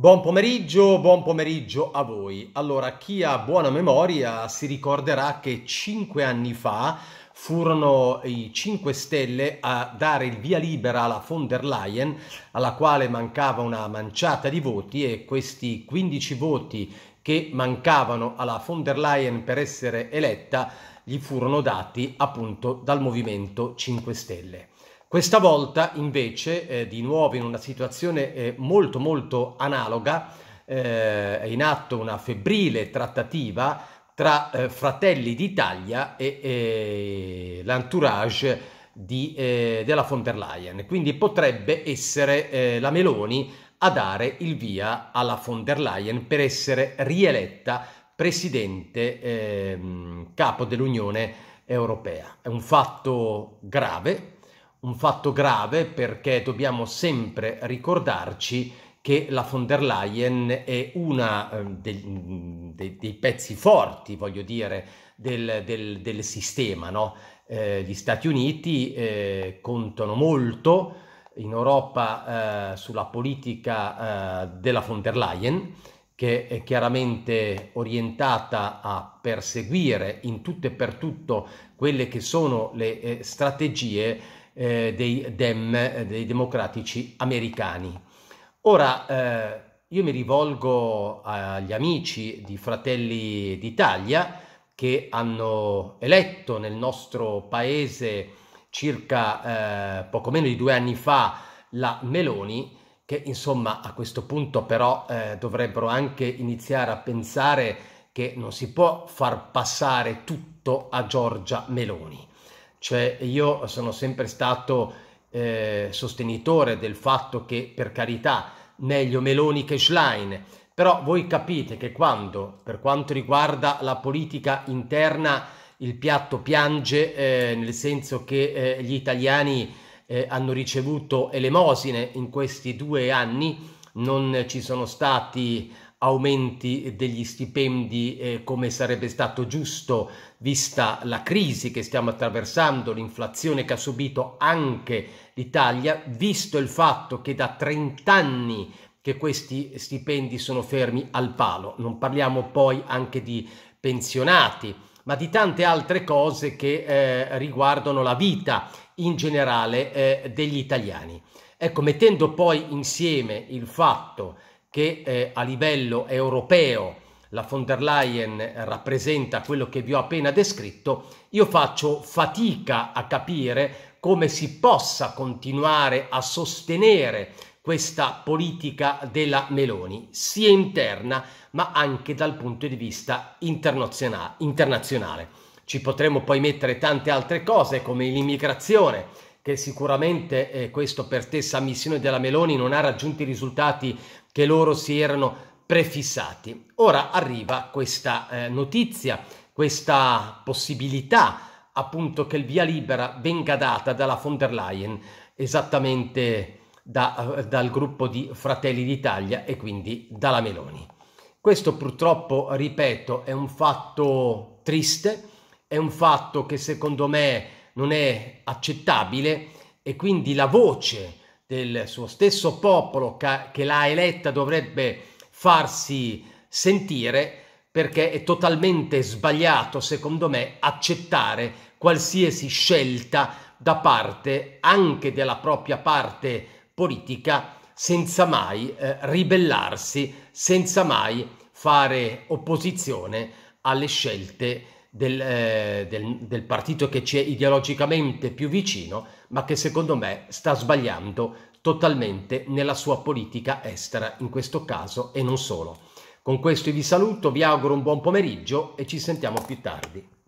Buon pomeriggio, buon pomeriggio a voi. Allora, chi ha buona memoria si ricorderà che cinque anni fa furono i 5 Stelle a dare il via libera alla von der Leyen, alla quale mancava una manciata di voti e questi 15 voti che mancavano alla von der Leyen per essere eletta gli furono dati appunto dal Movimento 5 Stelle. Questa volta invece, eh, di nuovo in una situazione eh, molto molto analoga, eh, è in atto una febbrile trattativa tra eh, Fratelli d'Italia e, e l'entourage di, eh, della von der Leyen. Quindi potrebbe essere la Meloni a dare il via alla von der Leyen per essere rieletta presidente eh, capo dell'Unione Europea. È un fatto grave, un fatto grave perché dobbiamo sempre ricordarci che la von der Leyen è uno eh, dei, mm, dei, pezzi forti, voglio dire, del, del, del sistema. No? Eh, gli Stati Uniti eh, contano molto in Europa eh, sulla politica eh, della von der Leyen, che è chiaramente orientata a perseguire in tutto e per tutto quelle che sono le eh, strategie eh, dei Dem, eh, dei democratici americani. Ora, eh, io mi rivolgo agli amici di Fratelli d'Italia che hanno eletto nel nostro paese circa eh, poco meno di due anni fa la Meloni, che insomma a questo punto però eh, dovrebbero anche iniziare a pensare che non si può far passare tutto a Giorgia Meloni. Cioè io sono sempre stato eh, sostenitore del fatto che per carità meglio Meloni che Schlein, però voi capite che quando per quanto riguarda la politica interna il piatto piange eh, nel senso che eh, gli italiani eh, hanno ricevuto elemosine in questi due anni, non ci sono stati aumenti degli stipendi eh, come sarebbe stato giusto vista la crisi che stiamo attraversando, l'inflazione che ha subito anche l'Italia, visto il fatto che da 30 anni che questi stipendi sono fermi al palo. Non parliamo poi anche di pensionati, ma di tante altre cose che eh, riguardano la vita in generale eh, degli italiani. Ecco, mettendo poi insieme il fatto che che eh, a livello europeo la von der Leyen rappresenta quello che vi ho appena descritto, io faccio fatica a capire come si possa continuare a sostenere questa politica della Meloni, sia interna ma anche dal punto di vista internazionale. Ci potremmo poi mettere tante altre cose come l'immigrazione, che sicuramente eh, questo per stessa missione della Meloni non ha raggiunto i risultati che loro si erano prefissati. Ora arriva questa eh, notizia, questa possibilità appunto che il via libera venga data dalla von der Leyen esattamente da, eh, dal gruppo di Fratelli d'Italia e quindi dalla Meloni. Questo purtroppo, ripeto, è un fatto triste, è un fatto che secondo me non è accettabile e quindi la voce del suo stesso popolo che l'ha eletta dovrebbe farsi sentire perché è totalmente sbagliato, secondo me, accettare qualsiasi scelta da parte anche della propria parte politica senza mai eh, ribellarsi, senza mai fare opposizione alle scelte politiche del, eh, del, del partito che ci è ideologicamente più vicino, ma che secondo me sta sbagliando totalmente nella sua politica estera, in questo caso e non solo. Con questo vi saluto, vi auguro un buon pomeriggio e ci sentiamo più tardi.